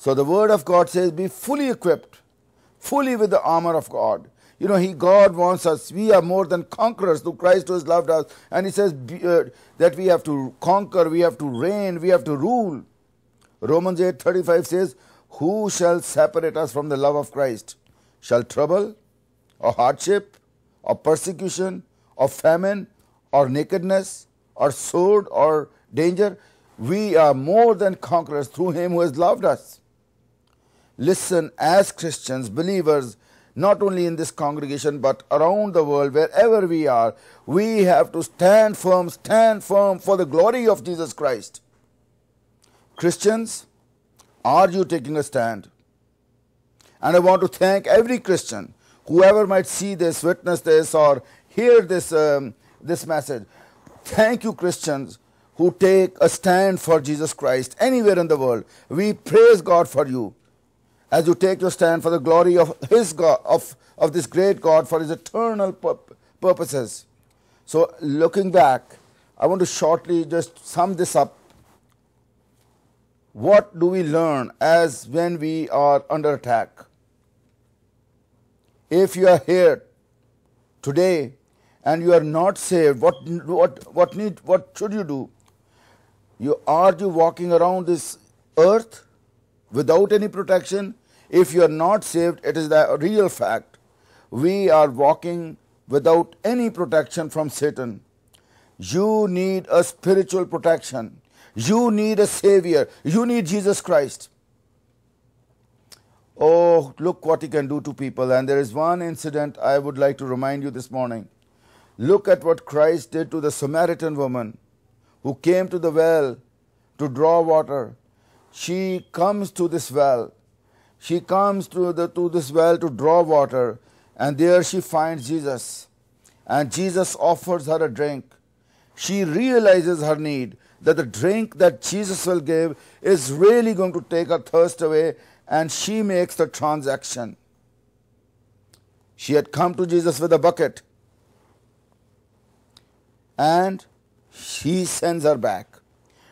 So, the word of God says, be fully equipped, fully with the armor of God. You know, He God wants us. We are more than conquerors through Christ who has loved us. And He says be, uh, that we have to conquer, we have to reign, we have to rule. Romans eight thirty five says, "Who shall separate us from the love of Christ? Shall trouble, or hardship, or persecution, or famine, or nakedness, or sword, or danger? We are more than conquerors through Him who has loved us." listen as Christians, believers, not only in this congregation but around the world, wherever we are, we have to stand firm, stand firm for the glory of Jesus Christ. Christians, are you taking a stand? And I want to thank every Christian, whoever might see this, witness this, or hear this, um, this message. Thank you, Christians, who take a stand for Jesus Christ anywhere in the world. We praise God for you as you take your stand for the glory of his God, of, of this great God for his eternal pur purposes. So, looking back, I want to shortly just sum this up. What do we learn as when we are under attack? If you are here today and you are not saved, what, what, what, need, what should you do? You are you walking around this earth without any protection if you are not saved, it is the real fact. We are walking without any protection from Satan. You need a spiritual protection. You need a savior. You need Jesus Christ. Oh, look what he can do to people. And there is one incident I would like to remind you this morning. Look at what Christ did to the Samaritan woman who came to the well to draw water. She comes to this well she comes to, the, to this well to draw water, and there she finds Jesus. And Jesus offers her a drink. She realizes her need that the drink that Jesus will give is really going to take her thirst away, and she makes the transaction. She had come to Jesus with a bucket, and he sends her back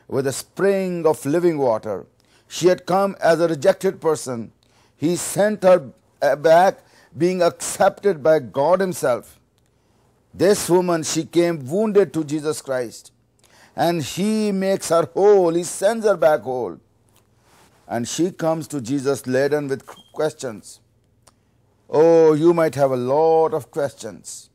with a spring of living water. She had come as a rejected person, he sent her uh, back being accepted by God Himself. This woman, she came wounded to Jesus Christ, and He makes her whole, He sends her back whole. And she comes to Jesus laden with questions. Oh, you might have a lot of questions.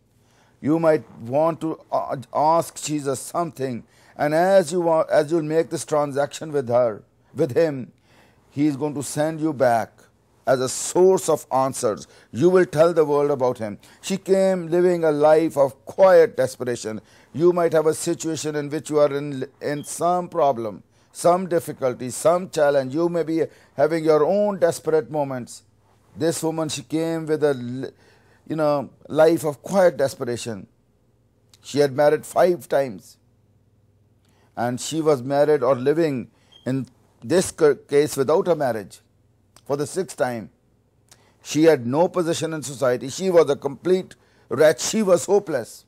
You might want to uh, ask Jesus something, and as you as you make this transaction with her, with him, he is going to send you back as a source of answers. You will tell the world about him. She came living a life of quiet desperation. You might have a situation in which you are in, in some problem, some difficulty, some challenge. You may be having your own desperate moments. This woman, she came with a you know, life of quiet desperation. She had married five times. And she was married or living in this case without a marriage for the sixth time. She had no position in society. She was a complete wretch. She was hopeless.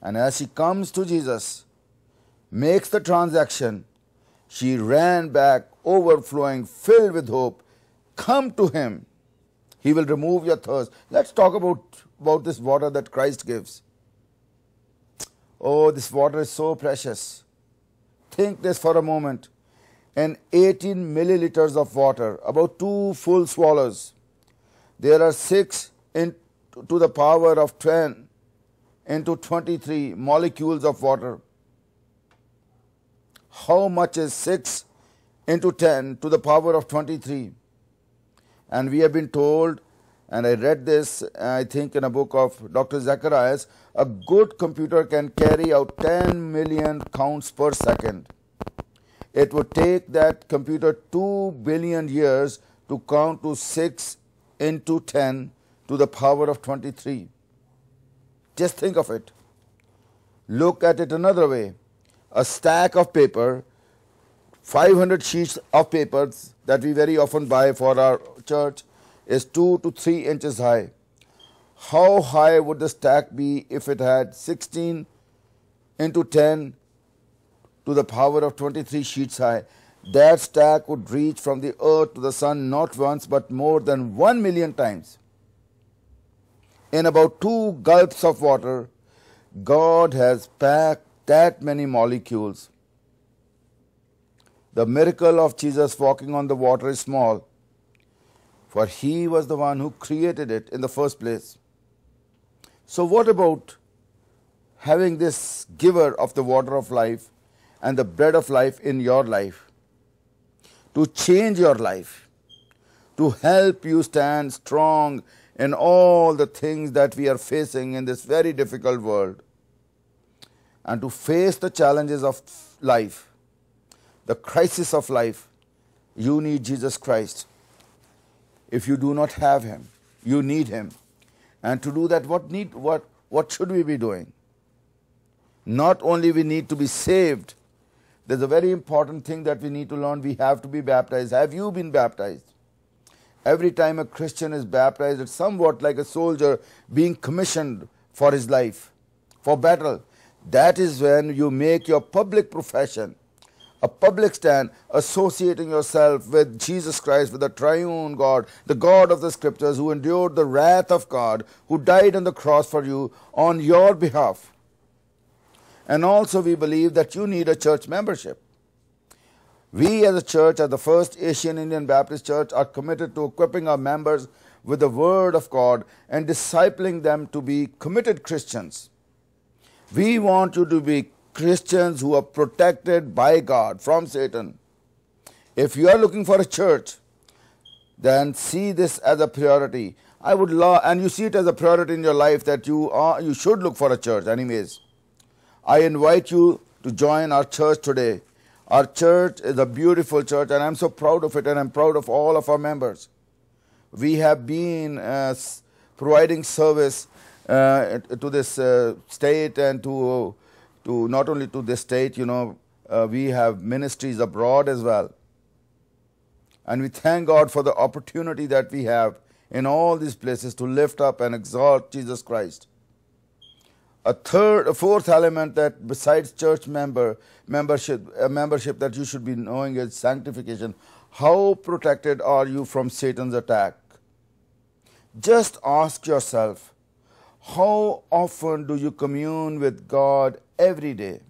And as she comes to Jesus, makes the transaction, she ran back, overflowing, filled with hope. Come to him. He will remove your thirst. Let's talk about, about this water that Christ gives. Oh, this water is so precious. Think this for a moment and 18 milliliters of water, about two full swallows. There are 6 into to the power of 10 into 23 molecules of water. How much is 6 into 10 to the power of 23? And we have been told, and I read this, I think, in a book of Dr. Zacharias, a good computer can carry out 10 million counts per second it would take that computer 2 billion years to count to 6 into 10 to the power of 23. Just think of it. Look at it another way. A stack of paper, 500 sheets of papers that we very often buy for our church is 2 to 3 inches high. How high would the stack be if it had 16 into 10 to the power of 23 sheets high. That stack would reach from the earth to the sun not once but more than 1 million times. In about two gulps of water, God has packed that many molecules. The miracle of Jesus walking on the water is small, for he was the one who created it in the first place. So, what about having this giver of the water of life and the bread of life in your life, to change your life, to help you stand strong in all the things that we are facing in this very difficult world, and to face the challenges of life, the crisis of life, you need Jesus Christ. If you do not have him, you need him. And to do that, what need what what should we be doing? Not only we need to be saved, there's a very important thing that we need to learn. We have to be baptized. Have you been baptized? Every time a Christian is baptized, it's somewhat like a soldier being commissioned for his life, for battle. That is when you make your public profession, a public stand, associating yourself with Jesus Christ, with the triune God, the God of the scriptures, who endured the wrath of God, who died on the cross for you on your behalf. And also, we believe that you need a church membership. We as a church, as the first Asian Indian Baptist Church, are committed to equipping our members with the Word of God and discipling them to be committed Christians. We want you to be Christians who are protected by God from Satan. If you are looking for a church, then see this as a priority. I would love, and you see it as a priority in your life that you are, you should look for a church, anyways. I invite you to join our church today. Our church is a beautiful church, and I'm so proud of it, and I'm proud of all of our members. We have been uh, providing service uh, to this uh, state and to, to not only to this state, you know, uh, we have ministries abroad as well. And we thank God for the opportunity that we have in all these places to lift up and exalt Jesus Christ a third, a fourth element that besides church member membership, a membership that you should be knowing is sanctification. How protected are you from Satan's attack? Just ask yourself, how often do you commune with God every day?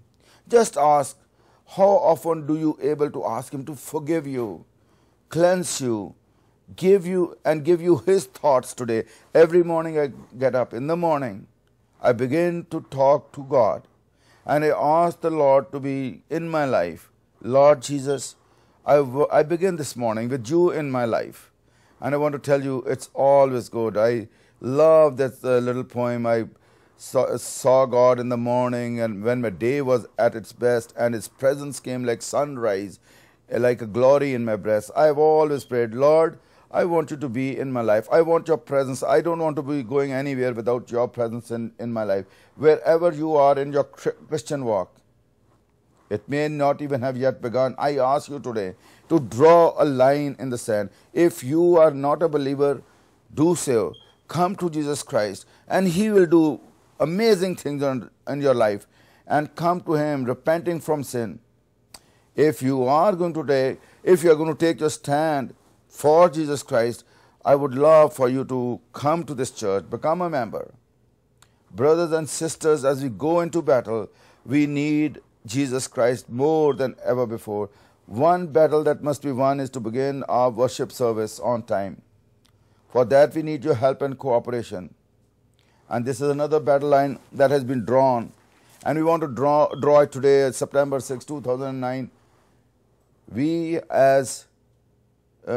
Just ask, how often do you able to ask Him to forgive you, cleanse you, give you and give you His thoughts today? Every morning I get up in the morning. I begin to talk to God and I ask the Lord to be in my life. Lord Jesus, I, I begin this morning with you in my life. And I want to tell you, it's always good. I love that uh, little poem. I saw, saw God in the morning, and when my day was at its best, and His presence came like sunrise, like a glory in my breast. I've always prayed, Lord, I want you to be in my life. I want your presence. I don't want to be going anywhere without your presence in, in my life. Wherever you are in your Christian walk, it may not even have yet begun. I ask you today to draw a line in the sand. If you are not a believer, do so. Come to Jesus Christ, and He will do amazing things in, in your life. And come to Him repenting from sin. If you are going today, if you are going to take your stand for Jesus Christ, I would love for you to come to this church, become a member. Brothers and sisters, as we go into battle, we need Jesus Christ more than ever before. One battle that must be won is to begin our worship service on time. For that, we need your help and cooperation. And this is another battle line that has been drawn. And we want to draw, draw it today, September 6, 2009. We, as uh,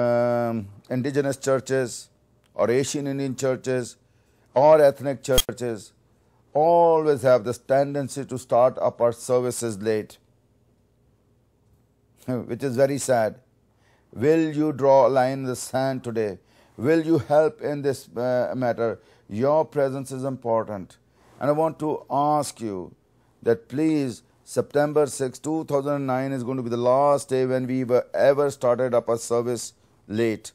um, indigenous churches or Asian Indian churches or ethnic churches always have this tendency to start up our services late, which is very sad. Will you draw a line in the sand today? Will you help in this uh, matter? Your presence is important. And I want to ask you that please, September 6, 2009 is going to be the last day when we were ever started up a service late